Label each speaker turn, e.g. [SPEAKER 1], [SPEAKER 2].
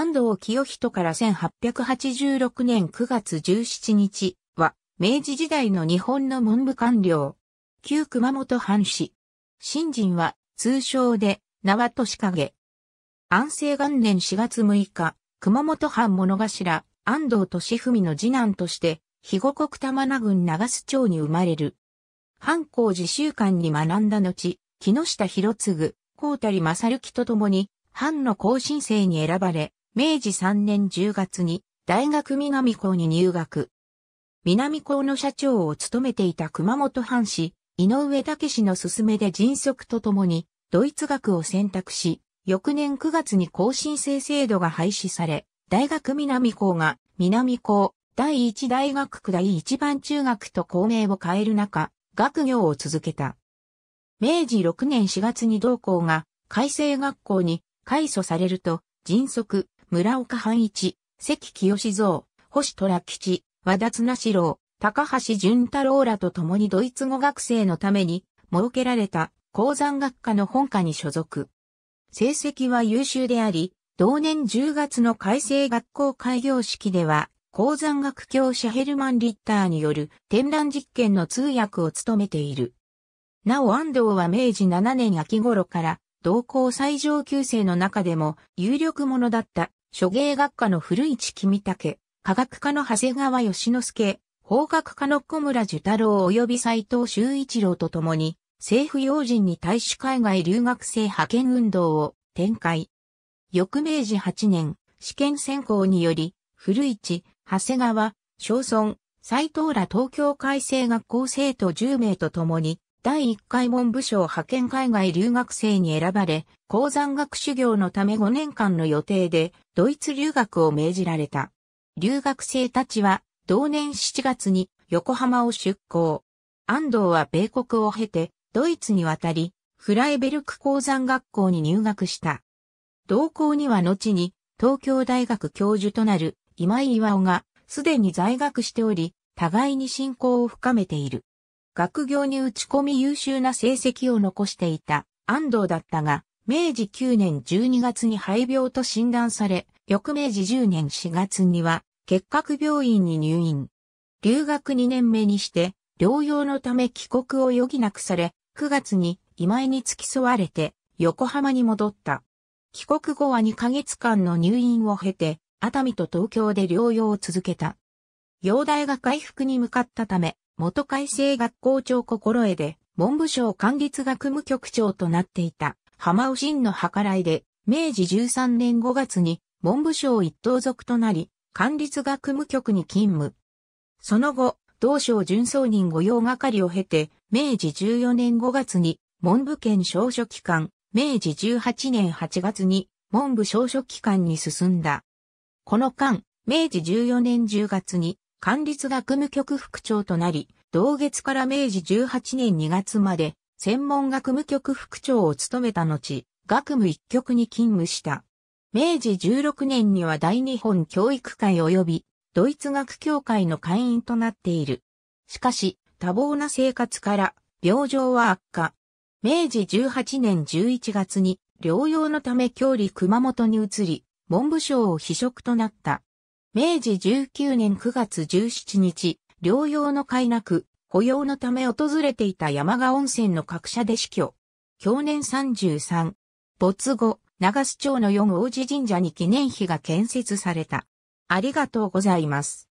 [SPEAKER 1] 安藤清人から1886年9月17日は、明治時代の日本の文部官僚。旧熊本藩士。新人は、通称で、縄はしか安政元年4月6日、熊本藩物頭、安藤利文の次男として、肥後国玉名郡長須町に生まれる。藩校自習館に学んだ後、木下博次、高谷正幸と共に、藩の後進生に選ばれ、明治3年10月に大学南校に入学。南校の社長を務めていた熊本藩士、井上武氏の勧めで迅速とともに、ドイツ学を選択し、翌年9月に更新制制度が廃止され、大学南校が南校第一大学区第一番中学と校名を変える中、学業を続けた。明治6年4月に同校が改正学校に改組されると、迅速、村岡半一、関清蔵、星虎吉、和田綱四郎、高橋淳太郎らと共にドイツ語学生のために設けられた鉱山学科の本科に所属。成績は優秀であり、同年10月の改正学校開業式では、鉱山学教者ヘルマン・リッターによる展覧実験の通訳を務めている。なお安藤は明治7年秋頃から同校最上級生の中でも有力者だった諸芸学科の古市君武、科学科の長谷川義之助、法学科の小村寿太郎及び斎藤修一郎と共に、政府要人に対し海外留学生派遣運動を展開。翌明治8年、試験選考により、古市、長谷川、小村、斎藤ら東京改正学校生徒10名と共に、第1回文部省派遣海外留学生に選ばれ、鉱山学修行のため5年間の予定で、ドイツ留学を命じられた。留学生たちは、同年7月に横浜を出港。安藤は米国を経て、ドイツに渡り、フライベルク鉱山学校に入学した。同校には後に、東京大学教授となる今井岩尾が、すでに在学しており、互いに信仰を深めている。学業に打ち込み優秀な成績を残していた安藤だったが、明治9年12月に肺病と診断され、翌明治10年4月には、結核病院に入院。留学2年目にして、療養のため帰国を余儀なくされ、9月に今井に付き添われて、横浜に戻った。帰国後は2ヶ月間の入院を経て、熱海と東京で療養を続けた。容体が回復に向かったため、元改正学校長心得で、文部省管理学務局長となっていた、浜尾真の計らいで、明治13年5月に文部省一等族となり、管理学務局に勤務。その後、同省純送人御用係を経て、明治14年5月に文部県少書機関、明治18年8月に文部少書機関に進んだ。この間、明治14年10月に管理学務局副長となり、同月から明治18年2月まで、専門学務局副長を務めた後、学務一局に勤務した。明治16年には大日本教育会及び、ドイツ学協会の会員となっている。しかし、多忙な生活から、病状は悪化。明治18年11月に、療養のため郷里熊本に移り、文部省を非職となった。明治19年9月17日、療養の会なく、保養のため訪れていた山賀温泉の各社で死去。去年33、没後、長洲町の四王子神社に記念碑が建設された。ありがとうございます。